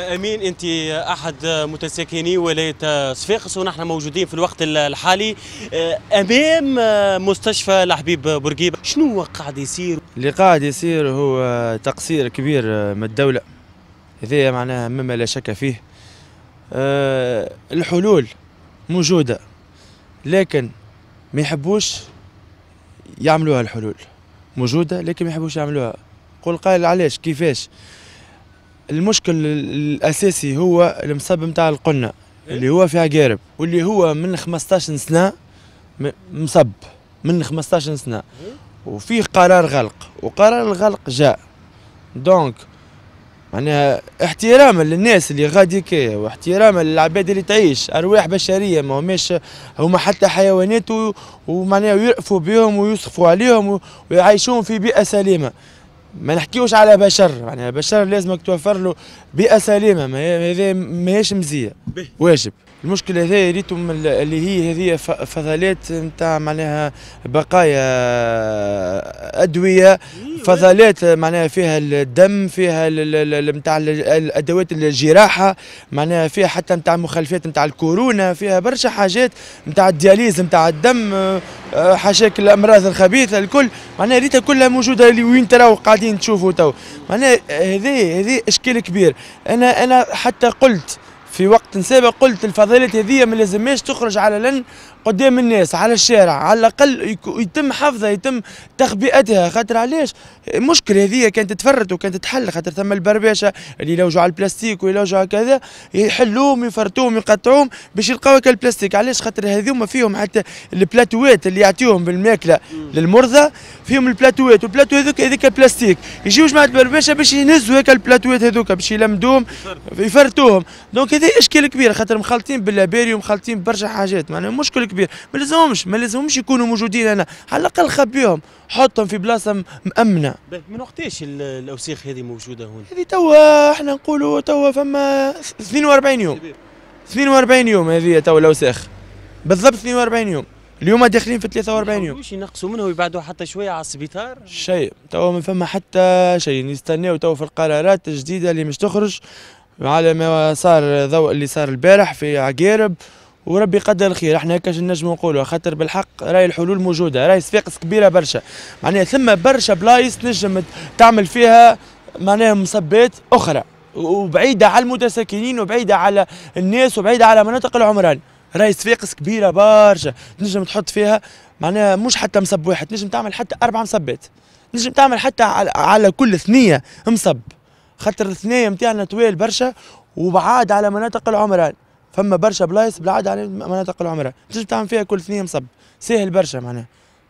امين انت احد متساكني ولايه صفاقس ونحن موجودين في الوقت الحالي أه، امام مستشفى الحبيب بورقيبه شنو هو قاعد يصير اللي قاعد يصير هو تقصير كبير أه، من الدوله هذا معناها مما لا شك فيه أه، الحلول موجوده لكن ما يحبوش يعملوها الحلول موجوده لكن ما يحبوش يعملوها قول قائل علاش كيفاش المشكل الاساسي هو المصب نتاع القنه اللي هو فيها قارب واللي هو من 15 سنه مصب من 15 سنه وفيه قرار غلق وقرار الغلق جاء دونك معناها احتراما للناس اللي غادي كي واحتراما للعباد اللي تعيش ارواح بشريه ما هماش هما حتى حيوانات ومعناها يرفوا بهم ويسخفوا عليهم ويعيشوهم في بيئه سليمه ما نحكيوش على بشر يعني بشر لازمك توفر له بيئه سليمه ما هي... ماهيش مزيه واجب المشكله هذه ريتم اللي هي هذه فضلات نتاع معناها بقايا ادويه إيه، فضلات معناها فيها الدم فيها نتاع الادوات الجراحه معناها فيها حتى نتاع مخلفات نتاع الكورونا فيها برشا حاجات نتاع الدياليز نتاع الدم آه، حشاك الامراض الخبيثه الكل معناها ريتها كلها موجوده وين تراو قاعدين تشوفوا تو معناها هذه هذه اشكال كبير انا انا حتى قلت في وقت سابق قلت الفضيلات هذه ما لازمهاش تخرج على لن قدام الناس على الشارع على الاقل يتم حفظها يتم تخبئتها خاطر علاش المشكله هذه كانت تفرت وكانت تحل خاطر ثم البربشه اللي يلوجوا على البلاستيك ويلوجوا كذا يحلوهم يفرتوهم يقطعوهم باش يلقاو البلاستيك علاش خاطر هذوما فيهم حتى البلاتوات اللي يعطيوهم بالماكله للمرضى فيهم البلاتوات والبلاتو هذوك هذيك بلاستيك يجيو جماعه البربشه باش ينزوا هكا البلاتوات هذوك باش يلمدوهم يفرتوهم دونك هذا هذه اشكال كبير خاطر مخلطين باللاباري ومخلطين برشا حاجات معناها مشكل كبير ما لازمهمش ما لازمهمش يكونوا موجودين هنا على الاقل خبيهم حطهم في بلاصه مامنه من وقتاش الاوساخ هذه موجوده هون هذه توا احنا نقولوا توا فما 42 يوم 42 يوم هذه توا الاوساخ بالضبط 42 يوم اليوم داخلين في 43 يوم مش ينقصوا منها ويبعدوا حتى شويه على السبيطار شيء توا ما فما حتى شيء نستناو توا في القرارات الجديده اللي مش تخرج على ما صار ضوء اللي صار البارح في عقارب وربي قدر الخير احنا هكا نجمو نقولوا خاطر بالحق راي الحلول موجوده راي صفاقس كبيره برشا معناها ثم برشا بلايص تنجم تعمل فيها معناها مصبات اخرى وبعيده على المتساكنين وبعيده على الناس وبعيده على مناطق العمران راي صفاقس كبيره برشا تنجم تحط فيها معناها مش حتى مصب واحد تنجم تعمل حتى اربع مصبات تنجم تعمل حتى على كل ثنيه مصب خاطر الثنايا نتاعنا طويل برشا وبعاد على مناطق العمران فما برشا بلايص بعاد على مناطق العمران تنجم تعمل فيها كل ثنيه مصب ساهل برشا معناها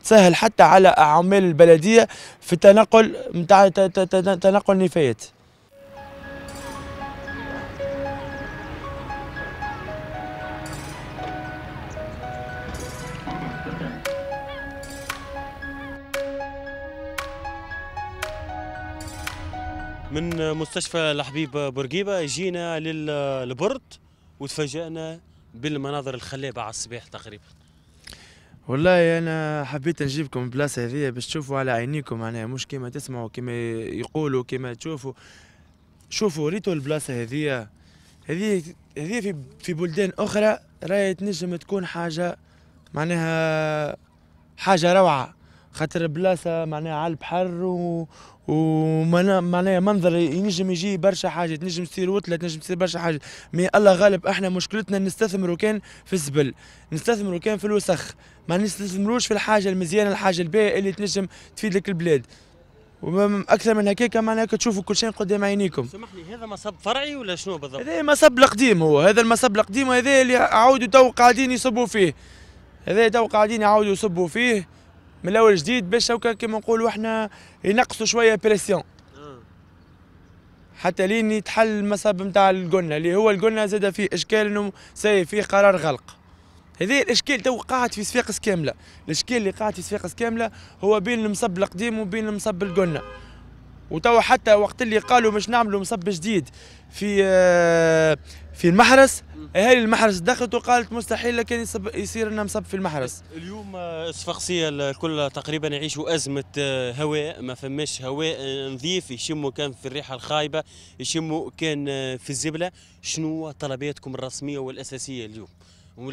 تسهل حتى على عمال البلديه في التنقل نتاع تنقل نفايات من مستشفى الحبيب بورقيبه جينا للبرد وتفاجئنا بالمناظر الخلابه على الصباح تقريبا والله انا حبيت نجيبكم البلاصه هذه باش تشوفوا على عينيكم معناها مش كيما تسمعوا كيما يقولوا كيما تشوفوا شوفوا ريتوا البلاصه هذه هذه هذه في في بلدان اخرى راهي تنجم تكون حاجه معناها حاجه روعه خاطر بلاصه معناها على البحر و... ومعناها منظر ينجم يجي برشا حاجة تنجم تصير وتله تنجم تصير برشا حاجة مي الله غالب احنا مشكلتنا نستثمروا كان في الزبل نستثمروا كان في الوسخ ما نستثمروش في الحاجه المزيانه الحاجه الباهيه اللي تنجم تفيد لك البلاد اكثر من هكاك معناها تشوفوا كل شيء قدام عينيكم سامحني هذا مصب فرعي ولا شنو بالضبط هذا مصب القديم هو هذا المصب القديم وهذا اللي عاودوا تو قاعدين يصبوا فيه هذا تو قاعدين يعاودوا يصبوا فيه من الاول جديد باش هكا كيما نقولوا احنا ينقصوا شويه بريسيون حتى لين يتحل المصاب نتاع القلنا اللي هو القلنا زاد فيه اشكال انه سي فيه قرار غلق هذه الاشكال تو قاعد في صفاقس كامله الاشكال اللي قاعد في صفاقس كامله هو بين المصب القديم وبين المصب القلنا وتوا حتى وقت اللي قالوا مش نعملوا مصب جديد في آه، في المحرس اهالي إيه، المحرس دخلت وقالت مستحيل لكن يصير لنا مصب في المحرس اليوم آه، الصفاقسيه الكل تقريبا يعيشوا ازمه آه، هواء ما فماش هواء آه، نظيف يشموا كان في الريحه الخايبه يشموا كان في الزبله شنو طلباتكم الرسميه والاساسيه اليوم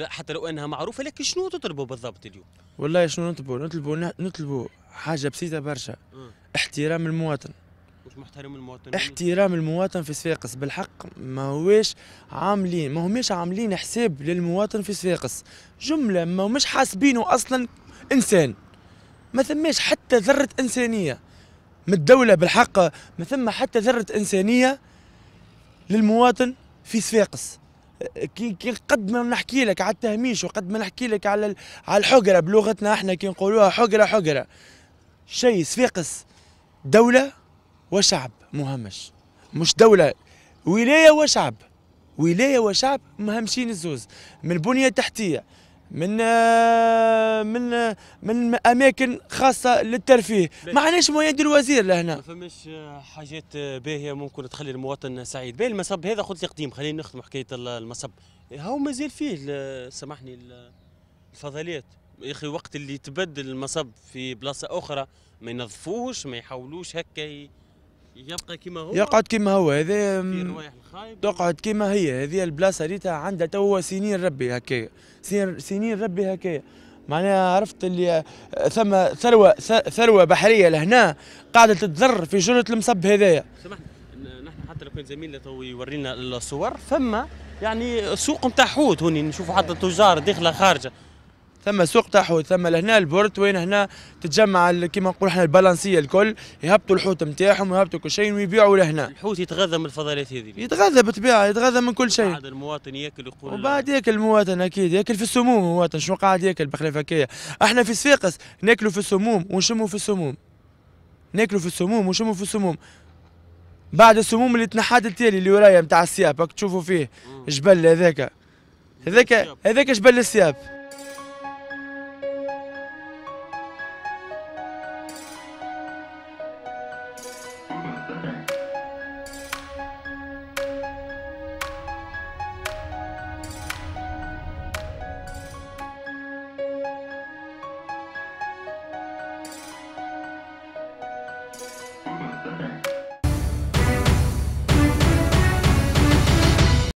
حتى لو انها معروفه لكن شنو تطلبوا بالضبط اليوم والله شنو نطلبوا نطلبوا نطلبوا حاجه بسيطه برشا احترام المواطن واش محترم المواطن احترام المواطن في صفاقس بالحق ما هوش عاملين ما هماش عاملين حساب للمواطن في صفاقس جمله ما هماش حاسبينه اصلا انسان ما ثماش حتى ذره انسانيه من الدوله بالحق ما ثم حتى ذره انسانيه للمواطن في صفاقس كي قد ما نحكي لك على التهميش وقد ما نحكي لك على على الحقره بلغتنا احنا كي نقولوها حقره حقره شيء صفاقس دوله وشعب مهمش مش دولة ولاية وشعب ولاية وشعب مهمشين الزوز من بنية تحتية من آه، من آه، من اماكن خاصه للترفيه ما عندناش يدير الوزير لهنا ما فماش آه، حاجات باهيه ممكن تخلي المواطن سعيد باهي المصب هذا خذ لي قديم خلينا نخدم حكايه المصب هاو مازال فيه سامحني الفضليات يا اخي وقت اللي تبدل المصب في بلاصه اخرى ما ينظفوهش ما يحاولوش هكا يبقى كما هو يقعد كما هو هذا تقعد كما هي هذه البلاصه اللي عندها تو سنين ربي هكايا سنين ربي هكايا معناها عرفت اللي آه، ثم ثروه ثروه بحريه لهنا قاعده تتضر في جره المصب هذايا سامحني نحن حتى لو كان زميلنا تو يورينا الصور فما يعني سوق نتاع حوت هوني نشوفوا حتى التجار داخله خارجه ثم سوق تاع ثم لهنا البورت وين هنا تتجمع كيما نقول احنا البالانسيه الكل يهبطوا الحوت نتاعهم ويهبطوا كل شيء ويبيعوا لهنا الحوت يتغذى من الفضلات هذه يتغذى بالطبيعه يتغذى من كل شيء بعد المواطن ياكل يقول وبعد ياكل المواطن اكيد ياكل في السموم المواطن شنو قاعد ياكل بخلاف هكايا احنا في صفاقس ناكلوا في السموم ونشموا في السموم ناكلوا في السموم ونشموا في السموم بعد السموم اللي تنحات التالي اللي ورايا نتاع السياب تشوفوا فيه جبل هذاك هذاك هذاك جبل السياب